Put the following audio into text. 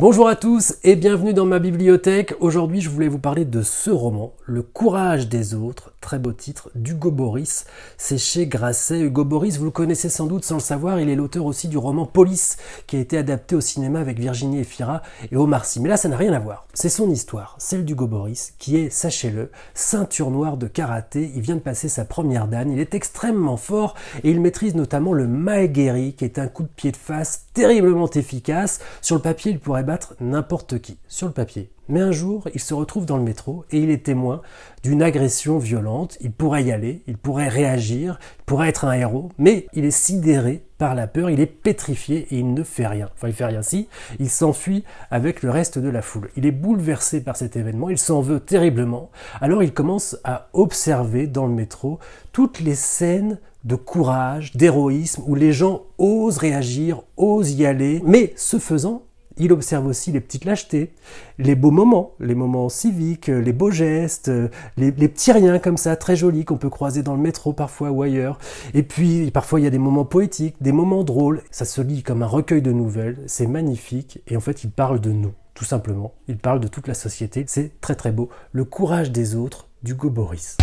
Bonjour à tous et bienvenue dans ma bibliothèque. Aujourd'hui, je voulais vous parler de ce roman, Le courage des autres, très beau titre, d'Hugo Boris. C'est chez Grasset. Hugo Boris, vous le connaissez sans doute sans le savoir, il est l'auteur aussi du roman Police, qui a été adapté au cinéma avec Virginie Efira et Omar Sy. Mais là, ça n'a rien à voir. C'est son histoire, celle d'Hugo Boris, qui est, sachez-le, ceinture noire de karaté. Il vient de passer sa première danne. Il est extrêmement fort et il maîtrise notamment le maegeri, qui est un coup de pied de face terriblement efficace. Sur le papier, il pourrait battre n'importe qui. Sur le papier. Mais un jour, il se retrouve dans le métro et il est témoin d'une agression violente. Il pourrait y aller, il pourrait réagir, il pourrait être un héros, mais il est sidéré par la peur, il est pétrifié et il ne fait rien. Enfin, il fait rien si, il s'enfuit avec le reste de la foule. Il est bouleversé par cet événement, il s'en veut terriblement. Alors il commence à observer dans le métro toutes les scènes de courage, d'héroïsme, où les gens osent réagir, osent y aller. Mais ce faisant, il observe aussi les petites lâchetés, les beaux moments, les moments civiques, euh, les beaux gestes, euh, les, petits riens comme ça, très jolis, qu'on peut croiser dans le métro parfois ou ailleurs. Et puis, parfois, il y a des moments poétiques, des moments drôles. Ça se lit comme un recueil de nouvelles, c'est magnifique, et en fait, il parle de nous, tout simplement. Il parle de toute la société, c'est très très beau. Le courage des autres, d'Hugo Boris.